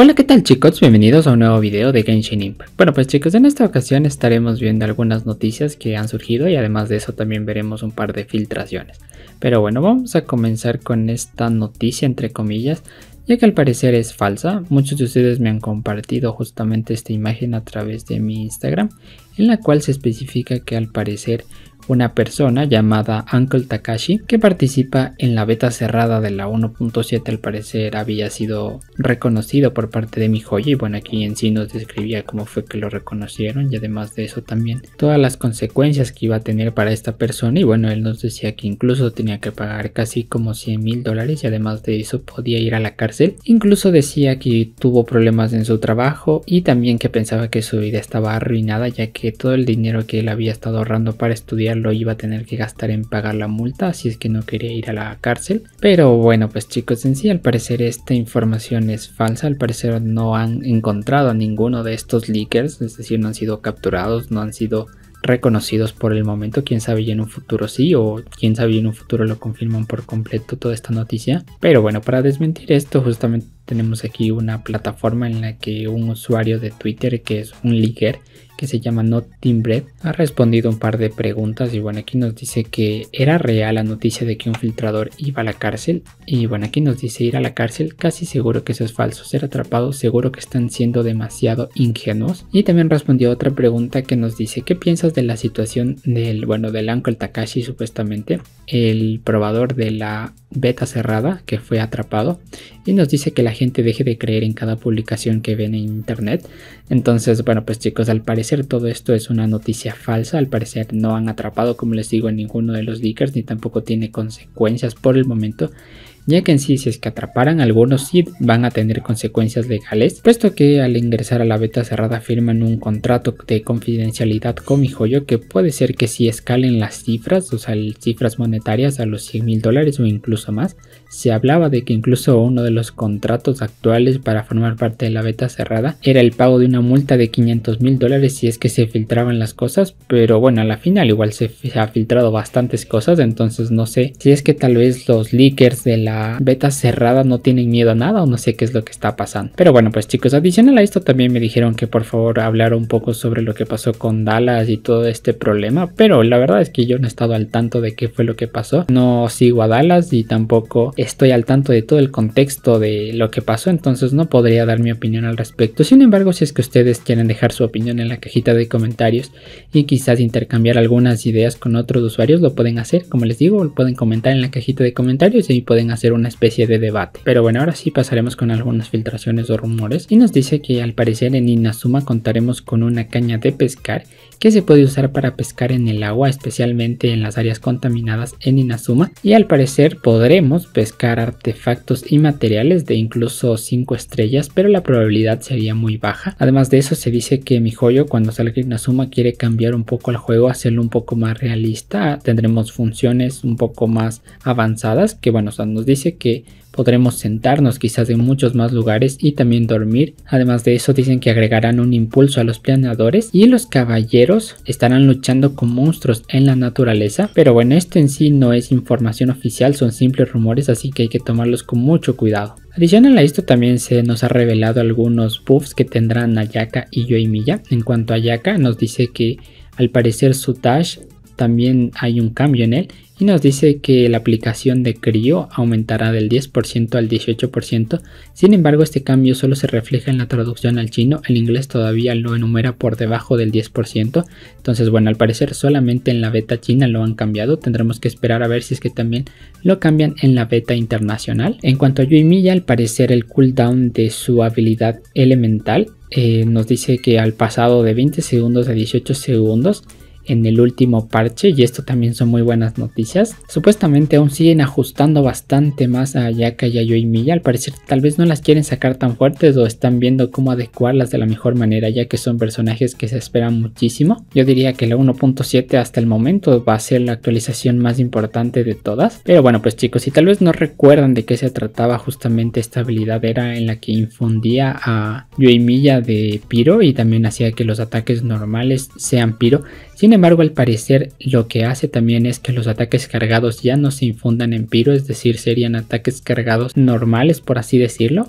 Hola qué tal chicos, bienvenidos a un nuevo video de Genshin Impact. Bueno pues chicos, en esta ocasión estaremos viendo algunas noticias que han surgido y además de eso también veremos un par de filtraciones. Pero bueno, vamos a comenzar con esta noticia entre comillas, ya que al parecer es falsa. Muchos de ustedes me han compartido justamente esta imagen a través de mi Instagram, en la cual se especifica que al parecer una persona llamada Uncle Takashi que participa en la beta cerrada de la 1.7 al parecer había sido reconocido por parte de mi joya y bueno aquí en sí nos describía cómo fue que lo reconocieron y además de eso también todas las consecuencias que iba a tener para esta persona y bueno él nos decía que incluso tenía que pagar casi como 100 mil dólares y además de eso podía ir a la cárcel incluso decía que tuvo problemas en su trabajo y también que pensaba que su vida estaba arruinada ya que todo el dinero que él había estado ahorrando para estudiar lo iba a tener que gastar en pagar la multa si es que no quería ir a la cárcel. Pero bueno, pues chicos, en sí al parecer esta información es falsa, al parecer no han encontrado a ninguno de estos leakers, es decir, no han sido capturados, no han sido reconocidos por el momento, quién sabe y en un futuro sí o quién sabe y en un futuro lo confirman por completo toda esta noticia. Pero bueno, para desmentir esto justamente tenemos aquí una plataforma en la que un usuario de Twitter que es un leaker que se llama Team Bread ha respondido un par de preguntas y bueno, aquí nos dice que era real la noticia de que un filtrador iba a la cárcel y bueno, aquí nos dice ir a la cárcel, casi seguro que eso es falso, ser atrapado seguro que están siendo demasiado ingenuos y también respondió otra pregunta que nos dice ¿qué piensas de la situación del, bueno, del el Takashi supuestamente, el probador de la beta cerrada que fue atrapado y nos dice que la gente deje de creer en cada publicación que ven en internet entonces bueno pues chicos al parecer parecer todo esto es una noticia falsa, al parecer no han atrapado, como les digo, a ninguno de los leakers, ni tampoco tiene consecuencias por el momento ya que en sí si es que atraparan algunos sí van a tener consecuencias legales, puesto que al ingresar a la beta cerrada firman un contrato de confidencialidad con mi joyo que puede ser que si escalen las cifras, o sea, cifras monetarias a los 100 mil dólares o incluso más, se hablaba de que incluso uno de los contratos actuales para formar parte de la beta cerrada era el pago de una multa de 500 mil dólares si es que se filtraban las cosas, pero bueno, a la final igual se, se ha filtrado bastantes cosas, entonces no sé si es que tal vez los leakers de la beta cerrada no tienen miedo a nada o no sé qué es lo que está pasando. Pero bueno, pues chicos, adicional a esto también me dijeron que por favor hablar un poco sobre lo que pasó con Dallas y todo este problema, pero la verdad es que yo no he estado al tanto de qué fue lo que pasó. No sigo a Dallas y tampoco estoy al tanto de todo el contexto de lo que pasó, entonces no podría dar mi opinión al respecto. Sin embargo, si es que ustedes quieren dejar su opinión en la cajita de comentarios y quizás intercambiar algunas ideas con otros usuarios, lo pueden hacer. Como les digo, lo pueden comentar en la cajita de comentarios y pueden hacer una especie de debate. Pero bueno, ahora sí pasaremos con algunas filtraciones o rumores y nos dice que al parecer en Inazuma contaremos con una caña de pescar que se puede usar para pescar en el agua, especialmente en las áreas contaminadas en Inazuma, y al parecer podremos pescar artefactos y materiales de incluso 5 estrellas, pero la probabilidad sería muy baja. Además de eso, se dice que mi joyo cuando salga Inazuma quiere cambiar un poco el juego, hacerlo un poco más realista, tendremos funciones un poco más avanzadas, que bueno, nos dice que podremos sentarnos quizás en muchos más lugares y también dormir. Además de eso dicen que agregarán un impulso a los planeadores y los caballeros estarán luchando con monstruos en la naturaleza. Pero bueno, esto en sí no es información oficial, son simples rumores así que hay que tomarlos con mucho cuidado. Adicional a esto también se nos ha revelado algunos buffs que tendrán Ayaka y Yoimiya. En cuanto a Ayaka nos dice que al parecer su dash también hay un cambio en él y nos dice que la aplicación de CRIO aumentará del 10% al 18%, sin embargo este cambio solo se refleja en la traducción al chino, el inglés todavía lo enumera por debajo del 10%, entonces bueno, al parecer solamente en la beta china lo han cambiado, tendremos que esperar a ver si es que también lo cambian en la beta internacional. En cuanto a Yuimilla, al parecer el cooldown de su habilidad elemental eh, nos dice que al pasado de 20 segundos a 18 segundos, en el último parche y esto también son muy buenas noticias. Supuestamente aún siguen ajustando bastante más a Yaka y a Yoimiya, al parecer tal vez no las quieren sacar tan fuertes o están viendo cómo adecuarlas de la mejor manera ya que son personajes que se esperan muchísimo. Yo diría que la 1.7 hasta el momento va a ser la actualización más importante de todas, pero bueno pues chicos si tal vez no recuerdan de qué se trataba justamente esta habilidad era en la que infundía a Yoimiya de Piro y también hacía que los ataques normales sean Piro. Sin embargo, al parecer, lo que hace también es que los ataques cargados ya no se infundan en piro, es decir, serían ataques cargados normales, por así decirlo.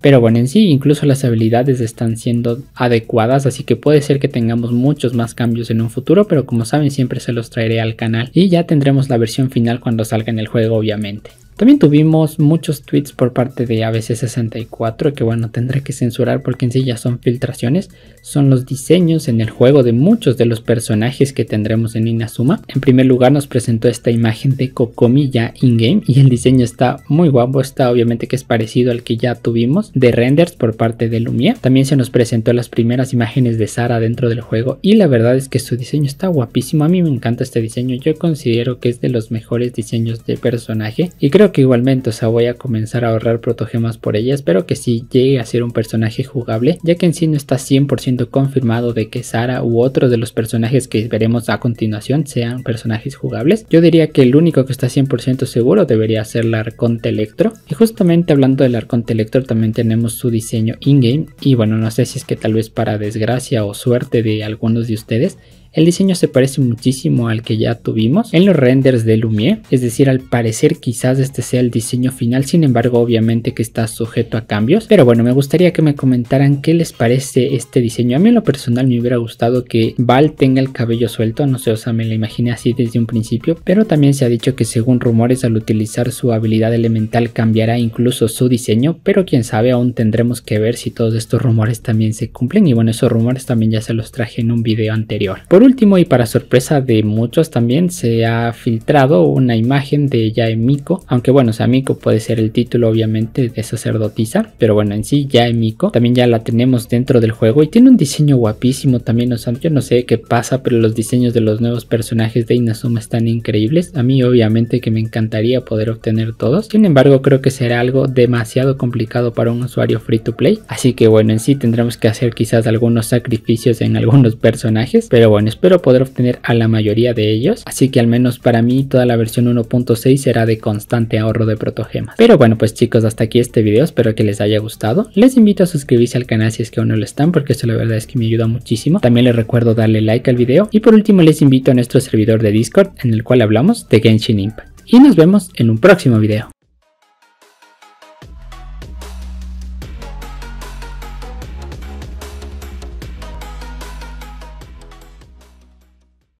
Pero bueno, en sí, incluso las habilidades están siendo adecuadas, así que puede ser que tengamos muchos más cambios en un futuro, pero como saben siempre se los traeré al canal y ya tendremos la versión final cuando salga en el juego obviamente. También tuvimos muchos tweets por parte de ABC64 que bueno tendré que censurar porque en sí ya son filtraciones, son los diseños en el juego de muchos de los personajes que tendremos en Inazuma. En primer lugar nos presentó esta imagen de Kokomi ya in-game y el diseño está muy guapo, está obviamente que es parecido al que ya tuvimos de renders por parte de Lumia. También se nos presentó las primeras imágenes de Sara dentro del juego y la verdad es que su diseño está guapísimo, a mí me encanta este diseño, yo considero que es de los mejores diseños de personaje y creo que igualmente, o voy a comenzar a ahorrar protogemas por ella. Espero que sí llegue a ser un personaje jugable, ya que en sí no está 100% confirmado de que Sara u otro de los personajes que veremos a continuación sean personajes jugables. Yo diría que el único que está 100% seguro debería ser la Arconte Electro. Y justamente hablando del Arconte Electro también tenemos su diseño in-game. Y bueno, no sé si es que tal vez para desgracia o suerte de algunos de ustedes, el diseño se parece muchísimo al que ya tuvimos en los renders de Lumiere, es decir, al parecer quizás este sea el diseño final, sin embargo obviamente que está sujeto a cambios, pero bueno, me gustaría que me comentaran qué les parece este diseño. A mí en lo personal me hubiera gustado que Val tenga el cabello suelto, no sé, o sea, me lo imaginé así desde un principio, pero también se ha dicho que según rumores al utilizar su habilidad elemental cambiará incluso su diseño, pero quién sabe, aún tendremos que ver si todos estos rumores también se cumplen y bueno, esos rumores también ya se los traje en un video anterior. Por último y para sorpresa de muchos también se ha filtrado una imagen de Yaemiko. aunque bueno, o puede ser el título obviamente de sacerdotisa, pero bueno, en sí Yaemiko. también ya la tenemos dentro del juego y tiene un diseño guapísimo también, o sea, yo no sé qué pasa, pero los diseños de los nuevos personajes de Inazuma están increíbles. A mí obviamente que me encantaría poder obtener todos. Sin embargo, creo que será algo demasiado complicado para un usuario free to play, así que bueno, en sí tendremos que hacer quizás algunos sacrificios en algunos personajes, pero bueno, Espero poder obtener a la mayoría de ellos, así que al menos para mí toda la versión 1.6 será de constante ahorro de protogemas. Pero bueno pues chicos hasta aquí este video, espero que les haya gustado. Les invito a suscribirse al canal si es que aún no lo están porque eso la verdad es que me ayuda muchísimo. También les recuerdo darle like al video y por último les invito a nuestro servidor de Discord en el cual hablamos de Genshin Impact. Y nos vemos en un próximo video.